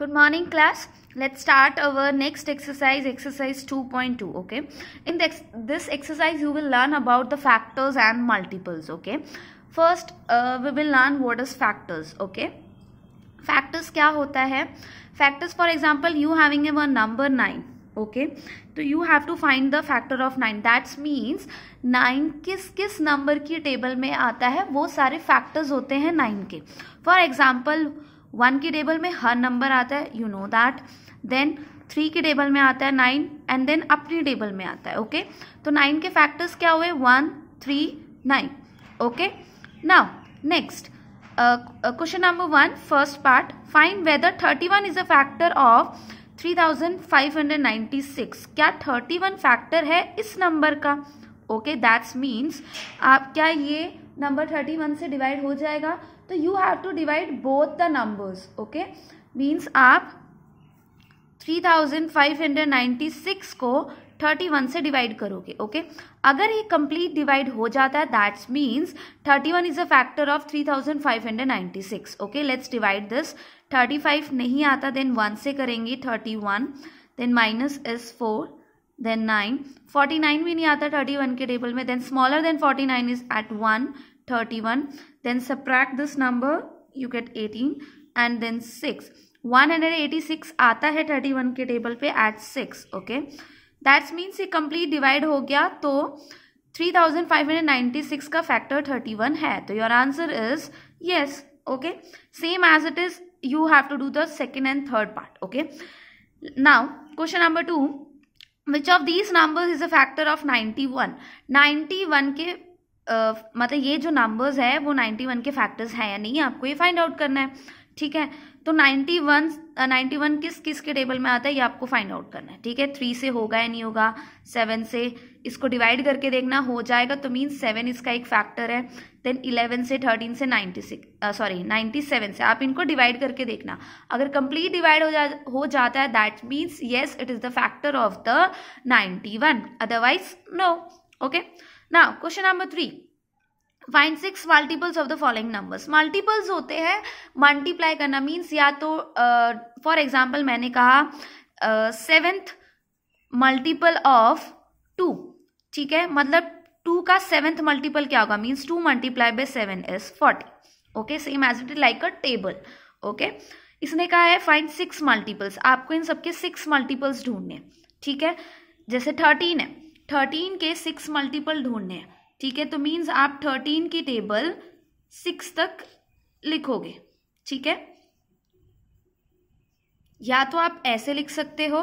good morning class let's start our next exercise exercise 2.2 okay in this, this exercise you will learn about the factors and multiples okay first uh, we will learn what is factors okay factors kya hota hai factors for example you having a number 9 okay so you have to find the factor of 9 that means 9 किस किस number की table में आता है वो सारे factors होते हैं 9 के for example वन के टेबल में हर नंबर आता है you know that then three के टेबल में आता है नाइन एंड देन अपनी टेबल में आता है ओके okay? तो नाइन के फैक्टर्स क्या हुए one three nine okay now next question number one first part find whether thirty one is a factor of three thousand five hundred ninety six क्या thirty one factor है इस number का okay that's means आप क्या ये number thirty one से divide हो जाएगा तो you have to divide both the numbers okay means आप three thousand five hundred ninety six को थर्टी वन से डिवाइड करोगे ओके okay? अगर ये कंप्लीट डिवाइड हो जाता है that's means thirty one is a factor of three thousand five hundred ninety six okay let's divide this thirty five नहीं आता देन वन से करेंगे thirty one then minus is four then nine forty nine भी नहीं आता thirty one के table में then smaller than forty nine is eight one 31 then subtract this number you get 18 and then 6 186 aata hai 31 ke table pe at 6 okay that means ye complete divide ho gaya to 3596 ka factor 31 hai so your answer is yes okay same as it is you have to do the second and third part okay now question number 2 which of these numbers is a factor of 91 91 ke Uh, मतलब ये जो numbers है वो 91 के factors हैं या नहीं आपको ये फाइंड आउट करना है ठीक है तो 91 uh, 91 किस किस के टेबल में आता है ये आपको फाइंड आउट करना है ठीक है थ्री से होगा या नहीं होगा सेवन से इसको डिवाइड करके देखना हो जाएगा तो मीन्स सेवन इसका एक फैक्टर है देन इलेवन से थर्टीन से ninety six sorry ninety seven से आप इनको डिवाइड करके देखना अगर कंप्लीट डिवाइड हो जा हो जाता है that means yes it is the factor of the ninety one otherwise no okay now question number three find six multiples of the following numbers multiples होते हैं मल्टीप्लाई करना मीन्स या तो फॉर uh, एग्जाम्पल मैंने कहा seventh multiple of to ठीक है मतलब टू का सेवेंथ मल्टीपल क्या होगा means two multiply by seven is forty okay same as it is like a table okay इसने कहा है फाइंड सिक्स मल्टीपल्स आपको इन सबके सिक्स मल्टीपल्स ढूंढने ठीक है जैसे थर्टीन है थर्टीन के सिक्स मल्टीपल ढूंढने हैं ठीक है तो मीन्स आप थर्टीन की टेबल सिक्स तक लिखोगे ठीक है या तो आप ऐसे लिख सकते हो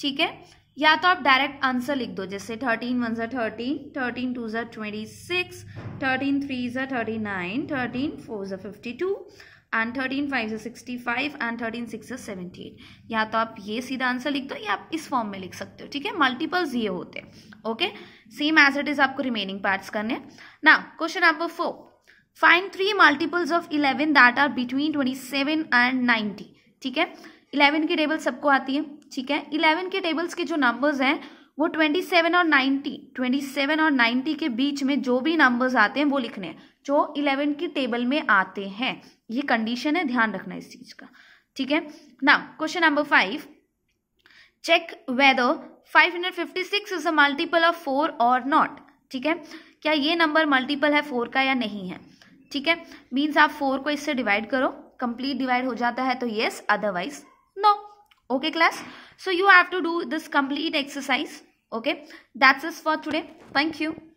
ठीक है या तो आप डायरेक्ट आंसर लिख दो जैसे थर्टीन वन जर थर्टीन थर्टीन टू जर ट्वेंटी सिक्स थर्टीन थ्री जर थर्टी नाइन थर्टीन फोर जर fifty two and thirteen five से sixty five and thirteen six से सेवेंटी एट या तो आप ये सीधा आंसर लिख दो या आप इस फॉर्म में लिख सकते हो ठीक है मल्टीपल्स ये होते हैं okay same as it is आपको रिमेनिंग पार्ट्स करने ना question number four find three multiples of eleven that are between twenty seven and ninety ठीक है इलेवन की टेबल्स सबको आती है ठीक है इलेवन के टेबल्स के जो नंबर्स हैं वो 27 और 90 27 और 90 के बीच में जो भी नंबर्स आते हैं वो लिखने हैं जो 11 की टेबल में आते हैं ये कंडीशन है ध्यान रखना इस चीज़ का ठीक है ना question number five check whether 556 is a multiple of four और नॉट ठीक है क्या ये नंबर मल्टीपल है फोर का या नहीं है ठीक है मीन्स आप फोर को इससे डिवाइड करो कंप्लीट डिवाइड हो जाता है तो yes otherwise no okay class so you have to do this complete exercise okay that's it for today thank you